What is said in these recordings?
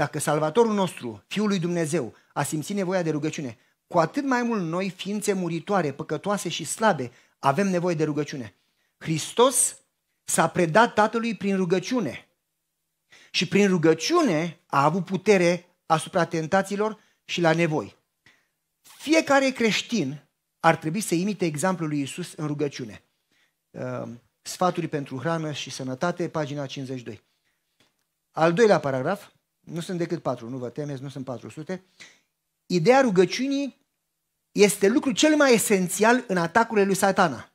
Dacă Salvatorul nostru, Fiul lui Dumnezeu, a simțit nevoia de rugăciune, cu atât mai mult noi, ființe muritoare, păcătoase și slabe, avem nevoie de rugăciune. Hristos s-a predat Tatălui prin rugăciune și prin rugăciune a avut putere asupra tentațiilor și la nevoi. Fiecare creștin ar trebui să imite exemplul lui Isus în rugăciune. Uh, sfaturi pentru hrană și sănătate, pagina 52. Al doilea paragraf, nu sunt decât patru, nu vă temeți, nu sunt 400. Ideea rugăciunii este lucru cel mai esențial în atacurile lui satana.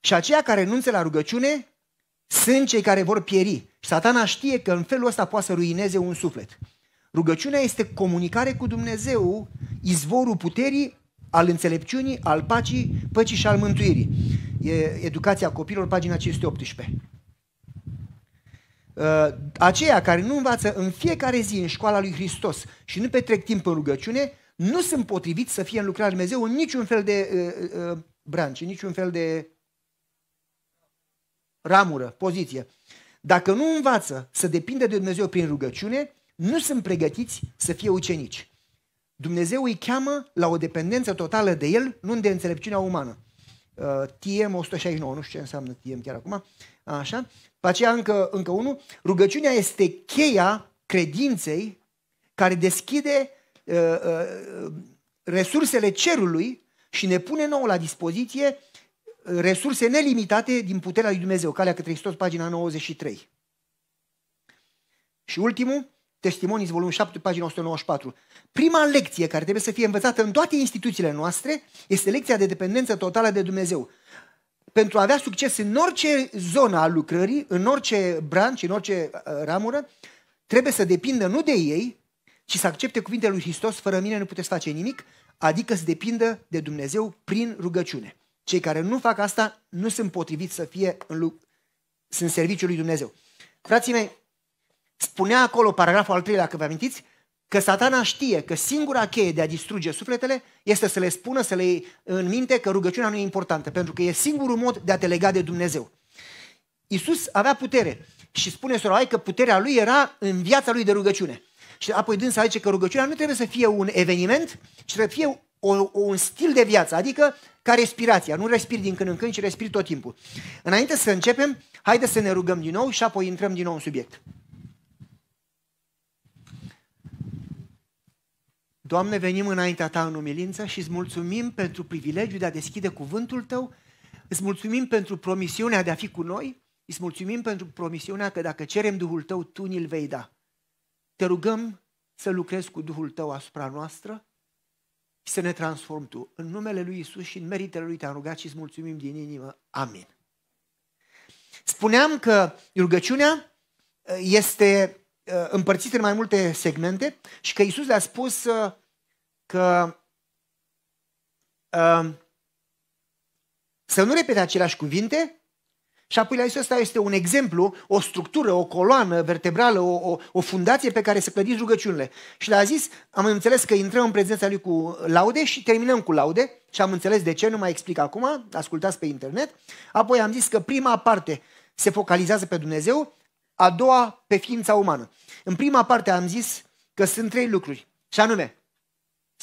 Și aceia care renunță la rugăciune sunt cei care vor pieri. Și satana știe că în felul ăsta poate să ruineze un suflet. Rugăciunea este comunicare cu Dumnezeu, izvorul puterii, al înțelepciunii, al pacii, păcii și al mântuirii. E educația copilor, pagina 518. Uh, aceia care nu învață în fiecare zi în școala lui Hristos și nu petrec timp în rugăciune, nu sunt potriviți să fie în lucrarea lui Dumnezeu în niciun fel de uh, uh, uh branci, în niciun fel de ramură, poziție. Dacă nu învață să depindă de Dumnezeu prin rugăciune, nu sunt pregătiți să fie ucenici. Dumnezeu îi cheamă la o dependență totală de El, nu de înțelepciunea umană. Uh, TM 169, nu știu ce înseamnă TM chiar acum, așa, pe aceea încă, încă unul, rugăciunea este cheia credinței care deschide uh, uh, resursele cerului și ne pune nouă la dispoziție uh, resurse nelimitate din puterea lui Dumnezeu, Calea către Hristos, pagina 93. Și ultimul, Testimonii, volum 7, pagina 194. Prima lecție care trebuie să fie învățată în toate instituțiile noastre este lecția de dependență totală de Dumnezeu. Pentru a avea succes în orice zonă a lucrării, în orice branci, în orice uh, ramură, trebuie să depindă nu de ei, ci să accepte cuvintele lui Hristos, fără mine nu puteți face nimic, adică să depindă de Dumnezeu prin rugăciune. Cei care nu fac asta nu sunt potriviți să fie în, lu- sunt serviciul lui Dumnezeu. Frații mei, spunea acolo paragraful al treilea, că vă amintiți, că satana știe că singura cheie de a distruge sufletele este să le spună, să le în minte că rugăciunea nu e importantă, pentru că e singurul mod de a te lega de Dumnezeu. Iisus avea putere și spune soroai că puterea lui era în viața lui de rugăciune. Și apoi dânsa aici că rugăciunea nu trebuie să fie un eveniment, ci trebuie să fie o, o, un stil de viață, adică ca respirația. Nu respiri din când în când, ci respiri tot timpul. Înainte să începem, haideți să ne rugăm din nou și apoi intrăm din nou în subiect. Doamne, venim înaintea Ta în umilință și îți mulțumim pentru privilegiul de a deschide cuvântul Tău, îți mulțumim pentru promisiunea de a fi cu noi, îți mulțumim pentru promisiunea că dacă cerem Duhul Tău, Tu ni-L vei da. Te rugăm să lucrezi cu Duhul Tău asupra noastră și să ne transform Tu. În numele Lui Isus și în meritele Lui Te-am rugat și îți mulțumim din inimă. Amin. Spuneam că rugăciunea uh, este uh, împărțită în mai multe segmente și că Isus le-a spus uh, că uh, să nu repete aceleași cuvinte și apoi la Iisus ăsta este un exemplu, o structură, o coloană vertebrală, o, o, o fundație pe care să clădiți rugăciunile. Și le-a zis, am înțeles că intrăm în prezența lui cu laude și terminăm cu laude și am înțeles de ce, nu mai explic acum, ascultați pe internet. Apoi am zis că prima parte se focalizează pe Dumnezeu, a doua pe ființa umană. În prima parte am zis că sunt trei lucruri, și anume,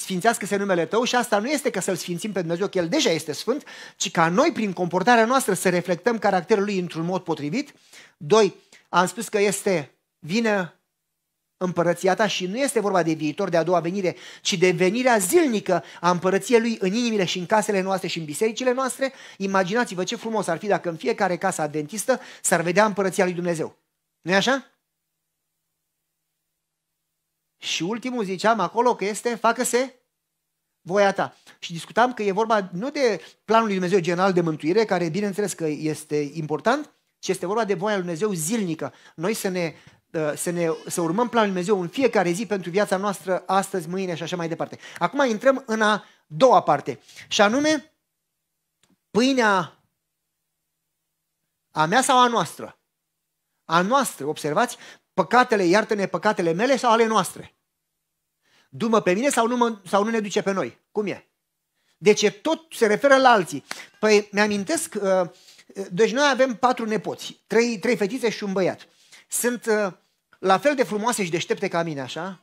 sfințească-se numele tău și asta nu este că să-L sfințim pe Dumnezeu, că El deja este sfânt, ci ca noi prin comportarea noastră să reflectăm caracterul Lui într-un mod potrivit. Doi, am spus că este vine împărăția ta și nu este vorba de viitor, de a doua venire, ci de venirea zilnică a împărăției lui în inimile și în casele noastre și în bisericile noastre. Imaginați-vă ce frumos ar fi dacă în fiecare casă adventistă s-ar vedea împărăția lui Dumnezeu. nu așa? Și ultimul ziceam acolo că este, facă-se voia ta. Și discutam că e vorba nu de planul lui Dumnezeu general de mântuire, care bineînțeles că este important, ci este vorba de voia lui Dumnezeu zilnică. Noi să ne, uh, să ne să urmăm planul lui Dumnezeu în fiecare zi pentru viața noastră, astăzi, mâine și așa mai departe. Acum intrăm în a doua parte, și anume pâinea a mea sau a noastră? A noastră, observați, păcatele, iartă-ne păcatele mele sau ale noastre? Dumă pe mine sau nu, mă, sau nu ne duce pe noi? Cum e? Deci tot se referă la alții. Păi mi-amintesc, uh, uh, deci noi avem patru nepoți, trei, trei fetițe și un băiat. Sunt uh, la fel de frumoase și deștepte ca mine, așa?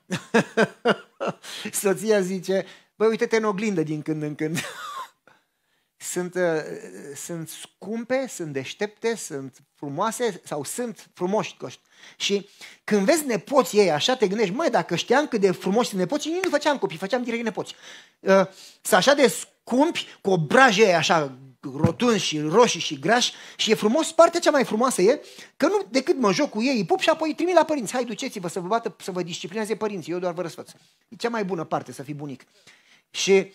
Soția zice, băi, uite-te în oglindă din când în când. sunt, uh, sunt scumpe, sunt deștepte, sunt frumoase sau sunt frumoși coști. Și când vezi nepoții ei așa, te gândești, măi, dacă știam cât de frumoși sunt nepoții, nici nu făceam copii, făceam direct nepoți. Uh, sunt așa de scumpi, cu obraje așa rotunzi și roșii și grași și e frumos, partea cea mai frumoasă e că nu decât mă joc cu ei, îi pup și apoi îi trimit la părinți. Hai, duceți-vă să vă bată, să vă disciplineze părinții, eu doar vă răsfăț. E cea mai bună parte, să fii bunic. Și uh,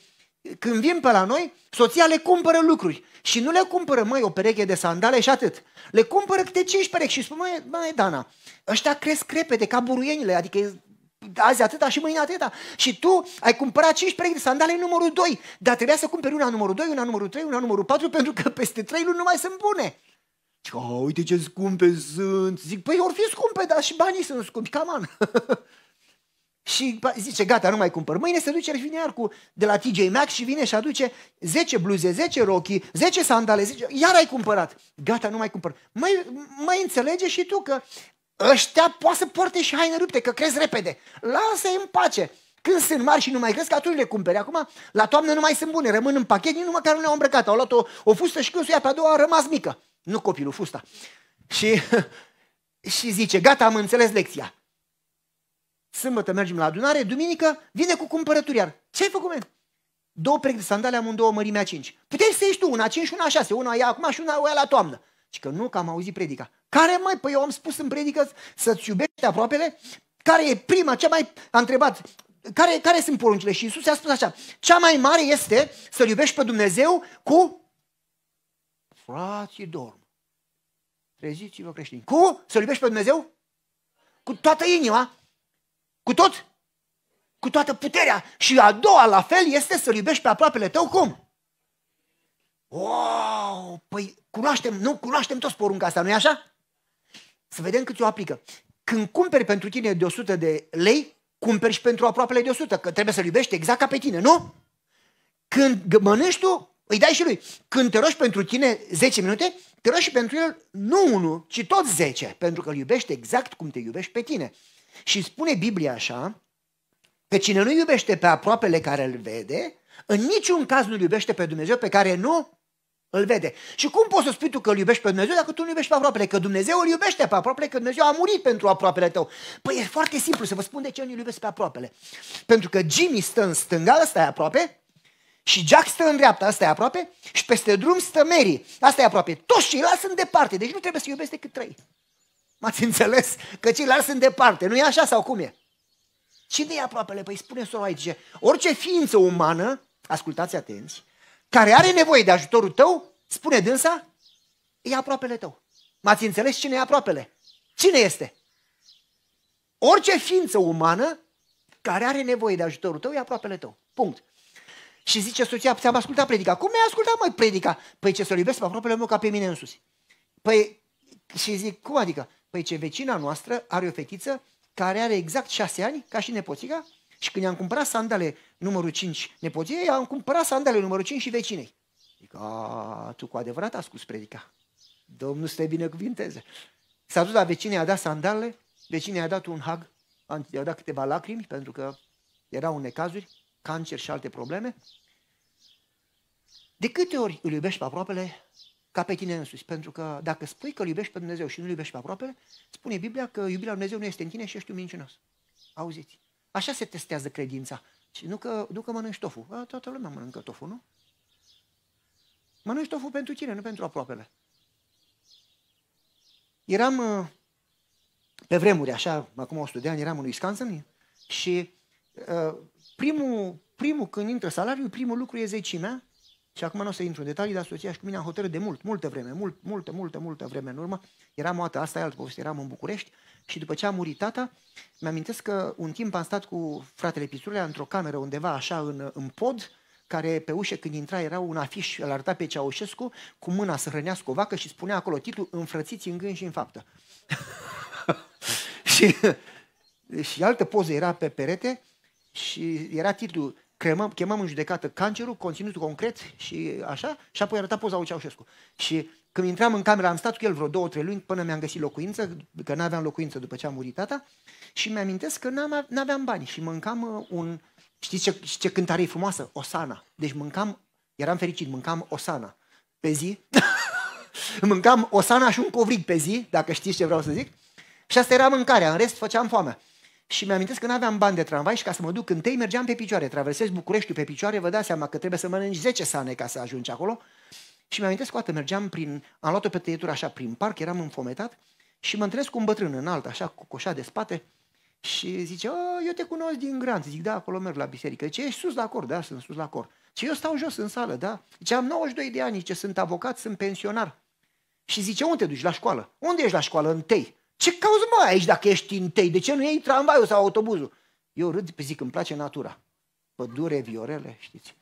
când vin pe la noi, soția le cumpără lucruri și nu le cumpără, mai o pereche de sandale și atât. Le cumpără câte cinci perechi și spun, măi, măi, Dana, ăștia cresc repede ca buruienile, adică azi atâta și mâine atâta. Și tu ai cumpărat 5 perechi de sandale numărul 2, dar trebuia să cumperi una numărul 2, una numărul 3, una numărul 4, pentru că peste 3 luni nu mai sunt bune. Și uite ce scumpe sunt. Zic, păi or fi scumpe, dar și banii sunt scumpi, caman. Și zice, gata, nu mai cumpăr. Mâine se duce și vine iar cu, de la TJ Max și vine și aduce 10 bluze, 10 rochi, 10 sandale, 10, iar ai cumpărat. Gata, nu mai cumpăr. Mai, mai înțelege și tu că ăștia poate să poarte și haine rupte, că crezi repede. Lasă-i în pace. Când sunt mari și nu mai cresc, atunci le cumpere Acum, la toamnă nu mai sunt bune, rămân în pachet, nici măcar nu le-au îmbrăcat. Au luat o, o fustă și când o ia pe a doua, a rămas mică. Nu copilul, fusta. Și, și zice, gata, am înțeles lecția. Sâmbătă mergem la adunare, duminică vine cu cumpărături iar. Ce ai făcut, men? Două perechi de sandale am în două a cinci. Puteți să ieși tu, una cinci și una șase, una aia acum și una o la toamnă. Și că nu, că am auzit predica. Care mai? Păi eu am spus în predică să-ți iubești aproapele. Care e prima? Cea mai... A întrebat, care, care sunt poruncile? Și Isus a spus așa, cea mai mare este să-L iubești pe Dumnezeu cu frații dorm. Treziți-vă creștini. Cu? Să-L iubești pe Dumnezeu? Cu toată inima, cu tot? Cu toată puterea. Și a doua, la fel, este să-L iubești pe aproapele tău cum? Wow! Păi cunoaștem, nu? Cunoaștem toți porunca asta, nu-i așa? Să vedem cât o aplică. Când cumperi pentru tine de 100 de lei, cumperi și pentru aproapele de 100, că trebuie să-L iubești exact ca pe tine, nu? Când mănânci tu, îi dai și lui. Când te rogi pentru tine 10 minute, te rogi și pentru el nu unul, ci tot 10, pentru că îl iubești exact cum te iubești pe tine. Și spune Biblia așa, pe cine nu iubește pe aproapele care îl vede, în niciun caz nu iubește pe Dumnezeu pe care nu îl vede. Și cum poți să spui tu că îl iubești pe Dumnezeu dacă tu nu iubești pe aproapele? Că Dumnezeu îl iubește pe aproapele, că Dumnezeu a murit pentru aproapele tău. Păi e foarte simplu să vă spun de ce nu iubesc pe aproapele. Pentru că Jimmy stă în stânga, ăsta e aproape, și Jack stă în dreapta, asta e aproape, și peste drum stă Mary, asta e aproape. Toți ceilalți sunt departe, deci nu trebuie să iubesc decât trei. M-ați înțeles? Că ceilalți sunt departe. Nu e așa sau cum e? Cine e aproapele? Păi spune sora aici. Zice, orice ființă umană, ascultați atenți, care are nevoie de ajutorul tău, spune dânsa, e aproapele tău. M-ați înțeles cine e aproapele? Cine este? Orice ființă umană care are nevoie de ajutorul tău e aproapele tău. Punct. Și zice soția, ți-am ascultat predica. Cum mi-ai ascultat, mai predica? Păi ce să-l iubesc pe aproapele meu ca pe mine însuși. Păi, și zic, cum adică? Păi ce vecina noastră are o fetiță care are exact șase ani, ca și nepoțica, și când i-am cumpărat sandale numărul 5 nepoției, i-am cumpărat sandale numărul 5 și vecinei. Zic, a, tu cu adevărat asculti predica. Domnul să te binecuvinteze. S-a dus la vecine, i-a dat sandale, vecine i-a dat un hag, i-a dat câteva lacrimi, pentru că erau necazuri, cancer și alte probleme. De câte ori îl iubești pe aproapele, ca pe tine însuți. Pentru că dacă spui că îl iubești pe Dumnezeu și nu îl iubești pe aproape, spune Biblia că iubirea lui Dumnezeu nu este în tine și ești un mincinos. Auziți? Așa se testează credința. Și nu că, nu că mănânci tofu. A, toată lumea mănâncă tofu, nu? Mănânci tofu pentru tine, nu pentru aproapele. Eram uh, pe vremuri, așa, acum o de eram în Wisconsin și uh, primul, primul când intră salariul, primul lucru e zecimea și acum nu o să intru în detalii, dar soția și cu mine am hotărât de mult, multă vreme, mult, multă, multă, multă vreme în urmă. Eram o dată, asta e altă poveste, eram în București și după ce a murit tata, mi-amintesc că un timp am stat cu fratele Pițurlea într-o cameră undeva așa în, în pod, care pe ușă când intra era un afiș, îl arăta pe Ceaușescu, cu mâna să hrănească o vacă și spunea acolo titlul Înfrățiți în gând și în faptă. și, și altă poză era pe perete și era titlul chemăm, chemăm în judecată cancerul, conținutul concret și așa, și apoi arăta poza lui Ceaușescu. Și când intram în camera, am stat cu el vreo două, trei luni până mi-am găsit locuință, că nu aveam locuință după ce a murit tata, și mi-amintesc că nu aveam bani și mâncam uh, un, știți ce, ce cântare e frumoasă? Osana. Deci mâncam, eram fericit, mâncam Osana pe zi, mâncam Osana și un covrig pe zi, dacă știți ce vreau să zic, și asta era mâncarea, în rest făceam foame. Și mi-amintesc că nu aveam bani de tramvai și ca să mă duc întâi mergeam pe picioare. Traversez Bucureștiul pe picioare, vă dați seama că trebuie să mănânci 10 sane ca să ajungi acolo. Și mi-amintesc că o dată mergeam prin, am luat-o pe tăietură așa prin parc, eram înfometat și mă întâlnesc cu un bătrân înalt, așa, cu coșa de spate și zice, ă, eu te cunosc din Granț. Zic, da, acolo merg la biserică. Ce ești sus la cor, da, sunt sus la cor. Și eu stau jos în sală, da. Zice, am 92 de ani, ce sunt avocat, sunt pensionar. Și zice, unde te duci? La școală. Unde ești la școală? Întâi. Ce cauți mă aici dacă ești întâi? De ce nu iei tramvaiul sau autobuzul? Eu râd, pe zic, îmi place natura. Pădure, viorele, știți.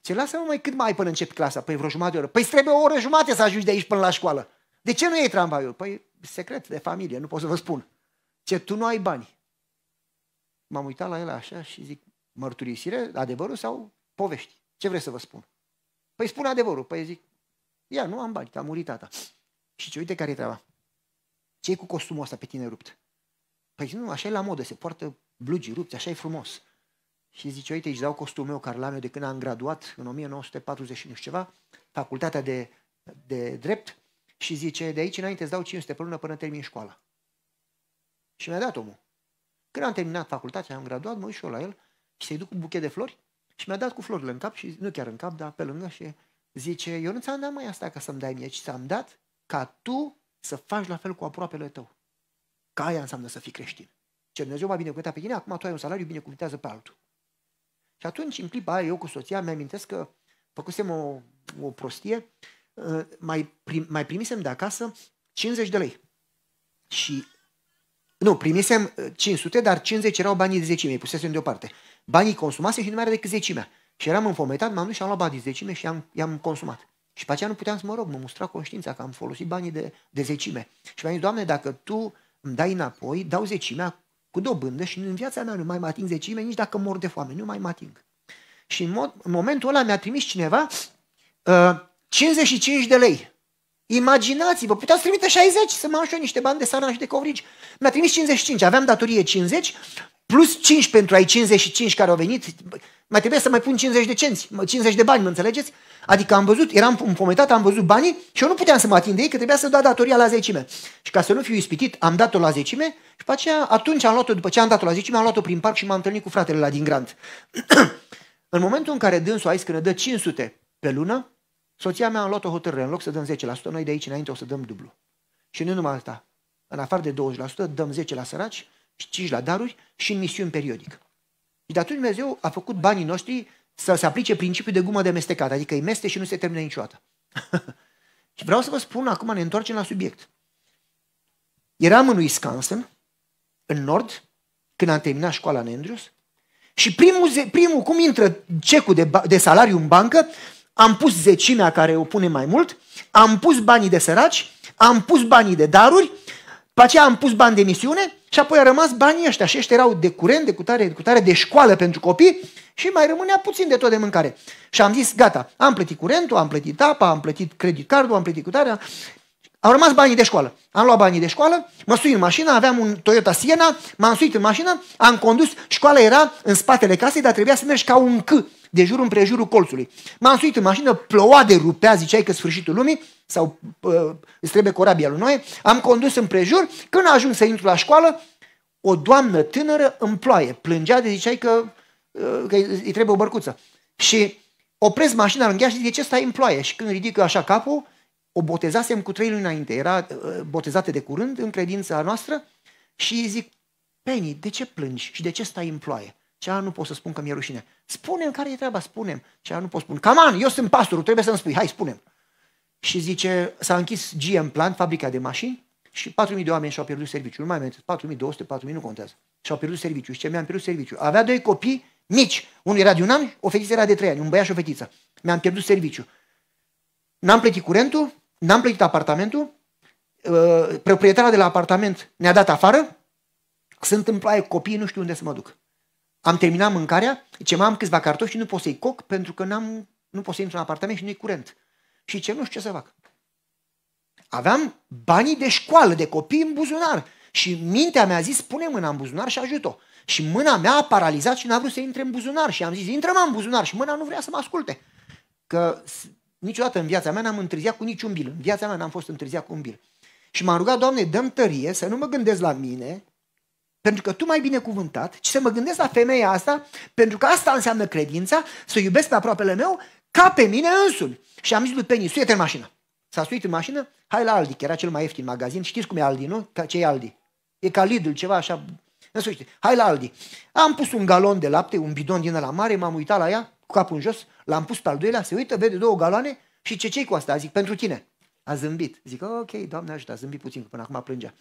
Ce lasă-mă mai cât mai ai până încep clasa? Păi vreo jumătate de oră. Păi trebuie o oră jumate să ajungi de aici până la școală. De ce nu iei tramvaiul? Păi secret de familie, nu pot să vă spun. Ce tu nu ai bani. M-am uitat la el așa și zic, mărturisire, adevărul sau povești? Ce vrei să vă spun? Păi spun adevărul. Păi zic, ia, nu am bani, a murit tata. Și ce uite care e treaba ce cu costumul ăsta pe tine rupt? Păi nu, așa e la modă, se poartă blugi rupți, așa e frumos. Și zice, uite, își dau costumul meu, care l-am eu de când am graduat, în 1940 și ceva, facultatea de, de drept, și zice, de aici înainte îți dau 500 pe lună până termin școala. Și mi-a dat omul. Când am terminat facultatea, am graduat, mă uit și eu la el și se duc cu buchet de flori și mi-a dat cu florile în cap și nu chiar în cap, dar pe lângă și zice, eu nu ți-am dat mai asta ca să-mi dai mie, ci ți-am dat ca tu să faci la fel cu aproapele tău. Ca aia înseamnă să fii creștin. Ce Dumnezeu va a binecuvântat pe tine, acum tu ai un salariu, binecuvântează pe altul. Și atunci, în clipa aia, eu cu soția, mi-amintesc că făcusem o, o prostie, uh, mai, prim, mai primisem de acasă 50 de lei. Și nu, primisem 500, uh, dar 50 erau banii de zecime, îi pusesem deoparte. Banii consumase și nu mai era decât zecimea. Și eram înfometat, m-am dus și am luat banii de zecime și am i-am consumat. Și pe aceea nu puteam să mă rog, mă mustra conștiința că am folosit banii de, de zecime. Și mi-am zis, Doamne, dacă Tu îmi dai înapoi, dau zecimea cu dobândă și în viața mea nu mai mă ating zecime, nici dacă mor de foame, nu mai mă ating. Și în, mod, în momentul ăla mi-a trimis cineva uh, 55 de lei. Imaginați-vă, puteați trimite 60 să mă eu niște bani de sarna și de covrigi. Mi-a trimis 55, aveam datorie 50, plus 5 pentru ai 55 care au venit, mai trebuie să mai pun 50 de cenți, 50 de bani, mă înțelegeți? Adică am văzut, eram împometat, am văzut banii și eu nu puteam să mă ating de ei, că trebuia să dau datoria la zecime. Și ca să nu fiu ispitit, am dat-o la zecime și după aceea, atunci am luat-o, după ce am dat-o la zecime, am luat-o prin parc și m-am întâlnit cu fratele la din Grant. în momentul în care dânsul ne dă 500 pe lună, Soția mea a luat o hotărâre, în loc să dăm 10%, noi de aici înainte o să dăm dublu. Și nu numai asta, în afară de 20%, dăm 10 la săraci, 5 la daruri și în misiuni periodic. Și de atunci Dumnezeu a făcut banii noștri să se aplice principiul de gumă de mestecat, adică îi meste și nu se termină niciodată. și vreau să vă spun, acum ne întoarcem la subiect. Eram în Wisconsin, în nord, când am terminat școala în Andrews, și primul, primul cum intră cecul de, de salariu în bancă, am pus zecimea care o pune mai mult, am pus banii de săraci, am pus banii de daruri, pe aceea am pus bani de misiune și apoi a rămas banii ăștia și ăștia erau de curent, de cutare, de cutare, de școală pentru copii și mai rămânea puțin de tot de mâncare. Și am zis, gata, am plătit curentul, am plătit apa, am plătit credit cardul, am plătit cutarea, au rămas banii de școală. Am luat banii de școală, mă sui în mașină, aveam un Toyota Siena, m-am suit în mașină, am condus, școala era în spatele casei, dar trebuia să mergi ca un C de jur împrejurul colțului. M-am suit în mașină, ploua de rupea, ziceai că sfârșitul lumii, sau uh, îți trebuie corabia lui Noe, am condus împrejur, când ajung să intru la școală, o doamnă tânără în ploaie, plângea de ziceai că, uh, că îi trebuie o bărcuță. Și opresc mașina lângă și zic, de ce stai în ploaie? Și când ridic eu așa capul, o botezasem cu trei luni înainte, era uh, botezată de curând în credința noastră și zic, Penny, de ce plângi și de ce stai în ploaie? Și nu pot să spun că mi-e rușine. spune care e treaba, spunem. Și nu pot spune. Caman, eu sunt pastorul, trebuie să-mi spui, hai, spunem. Și zice, s-a închis GM Plant, fabrica de mașini, și 4.000 de oameni și-au pierdut serviciul. Nu mai mai 4.200, 4.000, nu contează. Și-au pierdut serviciul. Și ce mi-am pierdut serviciul? Avea doi copii mici. Unul era de un an, o fetiță era de trei ani, un băiat și o fetiță. Mi-am pierdut serviciul. N-am plătit curentul, n-am plătit apartamentul, uh, Proprietarul de la apartament ne-a dat afară, sunt în ploaie, copiii nu știu unde să mă duc am terminat mâncarea, ce mai am câțiva cartofi și nu pot să-i coc pentru că n-am, nu pot să intru în apartament și nu-i curent. Și ce nu știu ce să fac. Aveam banii de școală, de copii în buzunar. Și mintea mea a zis, pune mâna în buzunar și ajută o Și mâna mea a paralizat și n-a vrut să intre în buzunar. Și am zis, intră în buzunar. Și mâna nu vrea să mă asculte. Că niciodată în viața mea n-am întârziat cu niciun bil. În viața mea n-am fost întârziat cu un bil. Și m-am rugat, Doamne, dăm tărie să nu mă gândesc la mine, pentru că tu mai bine cuvântat, și să mă gândesc la femeia asta, pentru că asta înseamnă credința, să iubesc pe aproapele meu ca pe mine însumi. Și am zis lui Penny, suie în mașină. S-a suit în mașină, hai la Aldi, că era cel mai ieftin magazin. Știți cum e Aldi, nu? Ce e Aldi? E ca Lidl, ceva așa. În sfârșit, hai la Aldi. Am pus un galon de lapte, un bidon din la mare, m-am uitat la ea, cu capul în jos, l-am pus pe al doilea, se uită, vede două galoane și ce cei cu asta? Zic, pentru tine. A zâmbit. Zic, ok, Doamne ajută, a zâmbit puțin, că până acum plângea.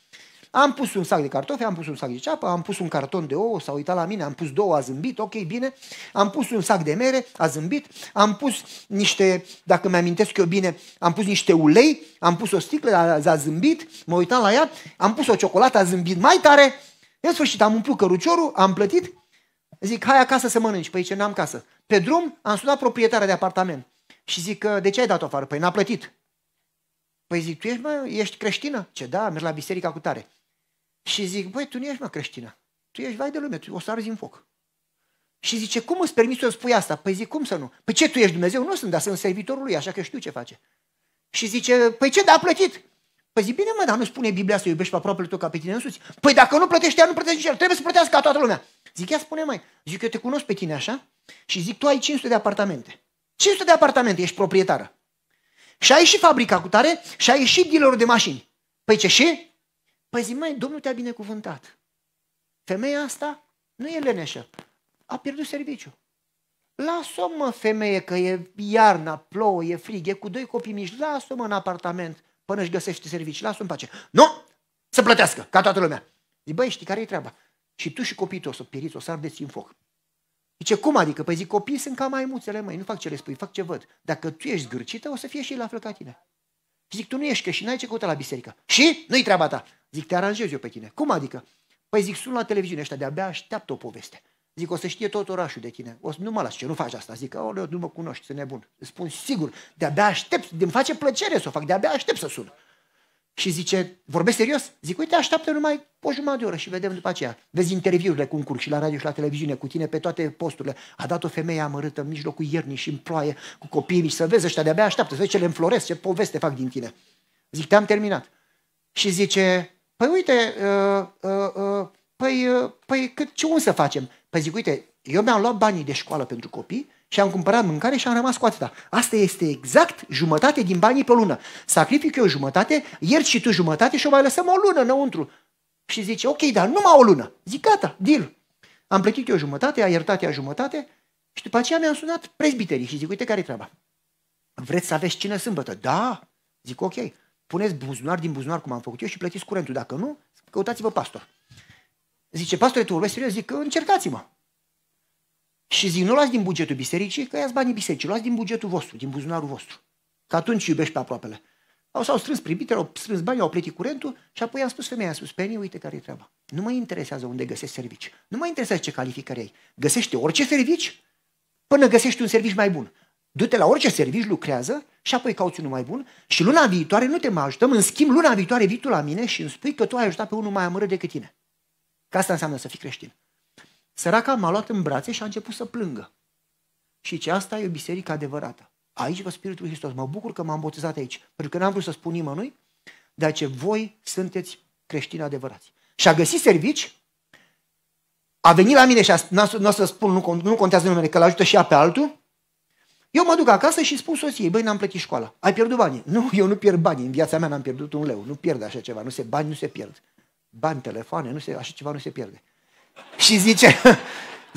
Am pus un sac de cartofi, am pus un sac de ceapă, am pus un carton de ouă, s-a uitat la mine, am pus două, a zâmbit, ok, bine. Am pus un sac de mere, a zâmbit. Am pus niște, dacă mi-amintesc eu bine, am pus niște ulei, am pus o sticlă, a, a zâmbit, mă uitam la ea, am pus o ciocolată, a zâmbit mai tare. În sfârșit am umplut căruciorul, am plătit, zic, hai acasă să mănânci. Păi ce, n-am casă. Pe drum am sunat proprietarea de apartament și zic, de ce ai dat-o afară? Păi n-a plătit. Păi zic, tu ești, mă, ești creștină? Ce, da, merg la biserica cu tare. Și zic, băi, tu nu ești, mă, creștină. Tu ești vai de lume, tu o să arzi în foc. Și zice, cum îți permiți să spui asta? Păi zic, cum să nu? Păi ce, tu ești Dumnezeu? Nu sunt, dar sunt servitorul lui, așa că știu ce face. Și zice, păi ce, dar a plătit? Păi zic, bine mă, dar nu spune Biblia să iubești pe aproapele tău ca pe tine însuți. Păi dacă nu plătești nu plătești nici el. Trebuie să plătească ca toată lumea. Zic, ia spune mai. Zic, eu te cunosc pe tine așa și zic, tu ai 500 de apartamente. 500 de apartamente, ești proprietară. Și ai și fabrica cu tare și ai și dealerul de mașini. Păi ce și? Păi zi, mai, Domnul te-a binecuvântat. Femeia asta nu e leneșă. A pierdut serviciu. Lasă-o, mă, femeie, că e iarna, plouă, e frig, e cu doi copii mici. Lasă-o, mă, în apartament până își găsește servicii. Lasă-o în pace. Nu! Să plătească, ca toată lumea. Zic, băi, știi care e treaba? Și tu și copiii tu o să pieriți, o să ardeți în foc. Zice, cum adică? Păi zic, copiii sunt ca maimuțele, măi, nu fac ce le spui, fac ce văd. Dacă tu ești zgârcită, o să fie și la fel ca tine. Zic, tu nu ești și n-ai ce căuta la biserică. Și? Nu-i treaba ta. Zic, te aranjez eu pe tine. Cum adică? Păi zic, sun la televiziune ăștia, de-abia așteaptă o poveste. Zic, o să știe tot orașul de tine. O să, nu mă las, ce nu faci asta. Zic, o, nu mă cunoști, sunt nebun. Îți spun sigur, de-abia aștept, îmi face plăcere să o fac, de-abia aștept să sun și zice, vorbesc serios? Zic, uite, așteaptă numai o jumătate de oră și vedem după aceea. Vezi interviurile cu un curc și la radio și la televiziune cu tine pe toate posturile. A dat o femeie amărâtă în mijlocul iernii și în ploaie cu copiii mici. Să vezi ăștia de-abia așteaptă, să vezi ce le înfloresc, ce poveste fac din tine. Zic, te-am terminat. Și zice, păi uite, uh, uh, uh, păi, uh, păi cât, ce un să facem? Păi zic, uite, eu mi-am luat banii de școală pentru copii și am cumpărat mâncare și am rămas cu atâta. Asta este exact jumătate din banii pe lună. Sacrific eu jumătate, iert și tu jumătate și o mai lăsăm o lună înăuntru. Și zice, ok, dar numai o lună. Zic, gata, deal. Am plătit eu jumătate, a iertat ea jumătate și după aceea mi-am sunat prezbiterii și zic, uite care e treaba. Vreți să aveți cină sâmbătă? Da. Zic, ok, puneți buzunar din buzunar cum am făcut eu și plătiți curentul. Dacă nu, căutați-vă pastor. Zice, pastore, tu vorbești serios? Zic, încercați-mă. Și zic, nu luați din bugetul bisericii, că iați banii bisericii, luați din bugetul vostru, din buzunarul vostru. Că atunci iubești pe aproapele. Au, s-au strâns pribitele, au strâns bani, au plătit curentul și apoi am spus femeia, am spus, Penny, uite care e treaba. Nu mă interesează unde găsești servici. Nu mă interesează ce calificări ai. Găsește orice servici până găsești un servici mai bun. Du-te la orice servici, lucrează și apoi cauți unul mai bun și luna viitoare nu te mai ajutăm, în schimb luna viitoare vii tu la mine și îmi spui că tu ai ajutat pe unul mai amărât decât tine. Că asta înseamnă să fii creștin. Săraca m-a luat în brațe și a început să plângă. Și ce asta e o biserică adevărată. Aici vă Spiritul Hristos. Mă bucur că m-am botezat aici, pentru că n-am vrut să spun nimănui, de ce voi sunteți creștini adevărați. Și a găsit servici, a venit la mine și a, n-a, să spun, nu, nu contează numele, că l-ajută și ea pe altul, eu mă duc acasă și spun soției, băi, n-am plătit școala, ai pierdut banii. Nu, eu nu pierd bani. în viața mea n-am pierdut un leu, nu pierd așa ceva, nu se, bani nu se pierd. Bani, telefoane, nu se, așa ceva nu se pierde. Și zice,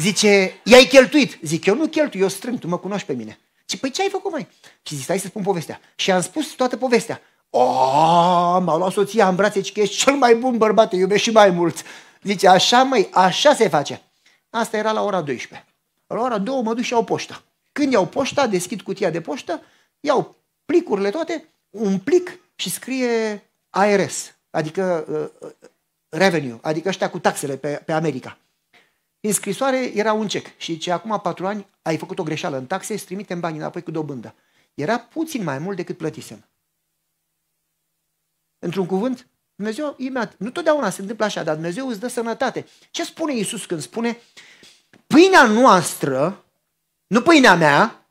zice, i-ai cheltuit. Zic, eu nu cheltui, eu strâng, tu mă cunoști pe mine. Și păi ce ai făcut, mai? Și zice stai să spun povestea. Și am spus toată povestea. O, oh, m-a luat soția în brațe, că ești cel mai bun bărbat, te iubești și mai mult. Zice, așa, mai, așa se face. Asta era la ora 12. La ora 2 mă duc și iau poșta. Când iau poșta, deschid cutia de poștă, iau plicurile toate, un plic și scrie ARS, adică uh, uh, revenue, adică ăștia cu taxele pe, pe America. În scrisoare era un cec și ce acum patru ani ai făcut o greșeală în taxe, îți trimitem banii înapoi cu dobândă. Era puțin mai mult decât plătisem. Într-un cuvânt, Dumnezeu imediat, nu totdeauna se întâmplă așa, dar Dumnezeu îți dă sănătate. Ce spune Iisus când spune pâinea noastră, nu pâinea mea,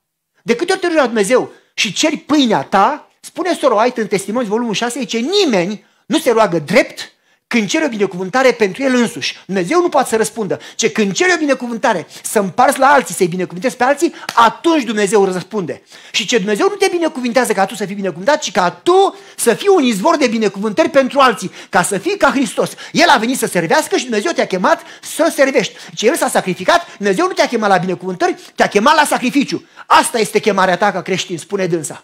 de câte ori te la Dumnezeu și ceri pâinea ta, spune Soroait în Testimoni, volumul 6, ce nimeni nu se roagă drept când cere o binecuvântare pentru el însuși. Dumnezeu nu poate să răspundă, ce când cere o binecuvântare să împarți la alții, să-i binecuvintezi pe alții, atunci Dumnezeu răspunde. Și ce Dumnezeu nu te binecuvintează ca tu să fii binecuvântat, ci ca tu să fii un izvor de binecuvântări pentru alții, ca să fii ca Hristos. El a venit să servească și Dumnezeu te-a chemat să servești. Ce El s-a sacrificat, Dumnezeu nu te-a chemat la binecuvântări, te-a chemat la sacrificiu. Asta este chemarea ta ca creștin, spune dânsa.